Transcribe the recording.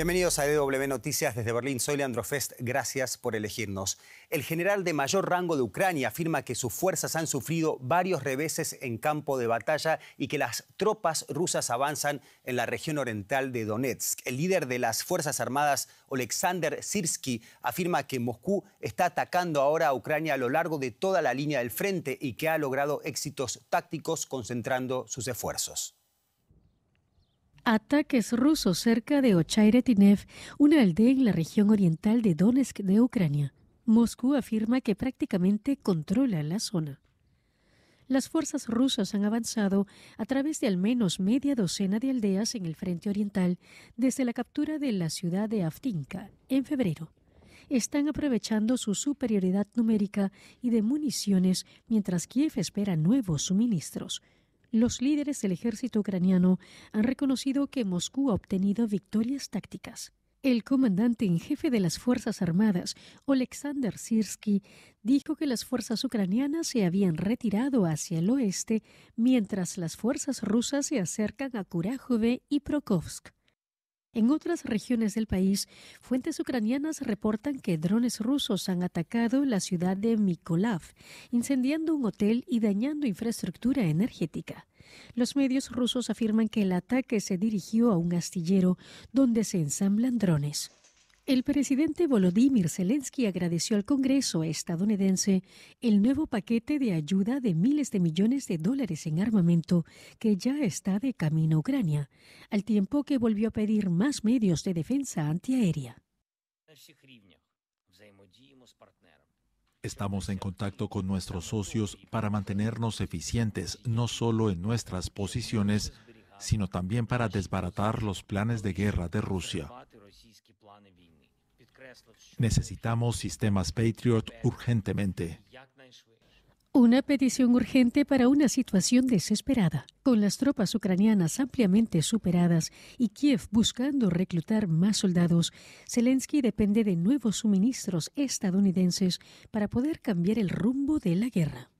Bienvenidos a DW e Noticias desde Berlín. Soy Leandro Fest. Gracias por elegirnos. El general de mayor rango de Ucrania afirma que sus fuerzas han sufrido varios reveses en campo de batalla y que las tropas rusas avanzan en la región oriental de Donetsk. El líder de las Fuerzas Armadas, Oleksandr Sirsky, afirma que Moscú está atacando ahora a Ucrania a lo largo de toda la línea del frente y que ha logrado éxitos tácticos concentrando sus esfuerzos. Ataques rusos cerca de Ochairetinev, una aldea en la región oriental de Donetsk de Ucrania. Moscú afirma que prácticamente controla la zona. Las fuerzas rusas han avanzado a través de al menos media docena de aldeas en el frente oriental desde la captura de la ciudad de Aftinka en febrero están aprovechando su superioridad numérica y de municiones mientras Kiev espera nuevos suministros. Los líderes del ejército ucraniano han reconocido que Moscú ha obtenido victorias tácticas. El comandante en jefe de las Fuerzas Armadas, Oleksandr Sirsky, dijo que las fuerzas ucranianas se habían retirado hacia el oeste, mientras las fuerzas rusas se acercan a Kurajove y Prokovsk. En otras regiones del país, fuentes ucranianas reportan que drones rusos han atacado la ciudad de Mykolaiv, incendiando un hotel y dañando infraestructura energética. Los medios rusos afirman que el ataque se dirigió a un astillero donde se ensamblan drones. El presidente Volodymyr Zelensky agradeció al Congreso estadounidense el nuevo paquete de ayuda de miles de millones de dólares en armamento que ya está de camino a Ucrania, al tiempo que volvió a pedir más medios de defensa antiaérea. Estamos en contacto con nuestros socios para mantenernos eficientes, no solo en nuestras posiciones, sino también para desbaratar los planes de guerra de Rusia. Necesitamos sistemas Patriot urgentemente. Una petición urgente para una situación desesperada, con las tropas ucranianas ampliamente superadas y Kiev buscando reclutar más soldados, Zelensky depende de nuevos suministros estadounidenses para poder cambiar el rumbo de la guerra.